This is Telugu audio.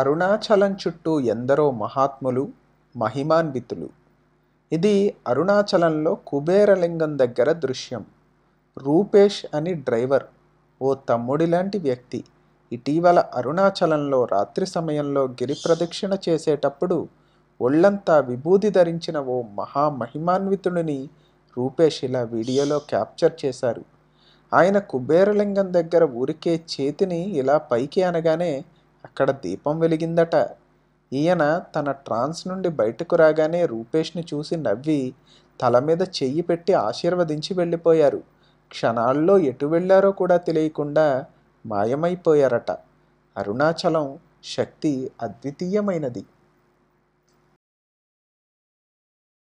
అరుణాచలం చుట్టూ ఎందరో మహాత్ములు మహిమాన్వితులు ఇది అరుణాచలంలో కుబేరలింగం దగ్గర దృశ్యం రూపేష్ అని డ్రైవర్ ఓ తమ్ముడి లాంటి వ్యక్తి ఇటీవల అరుణాచలంలో రాత్రి సమయంలో గిరి ప్రదక్షిణ చేసేటప్పుడు ఒళ్ళంతా విభూది ధరించిన ఓ మహామహిమాన్వితుడిని రూపేష్ ఇలా వీడియోలో క్యాప్చర్ చేశారు ఆయన కుబేరలింగం దగ్గర ఊరికే చేతిని ఇలా పైకి అనగానే అక్కడ దీపం వెలిగిందట ఈయన తన ట్రాన్స్ నుండి బయటకు రాగానే రూపేష్ని చూసి నవ్వి తల మీద చెయ్యి పెట్టి ఆశీర్వదించి వెళ్ళిపోయారు క్షణాల్లో ఎటు వెళ్ళారో కూడా తెలియకుండా మాయమైపోయారట అరుణాచలం శక్తి అద్వితీయమైనది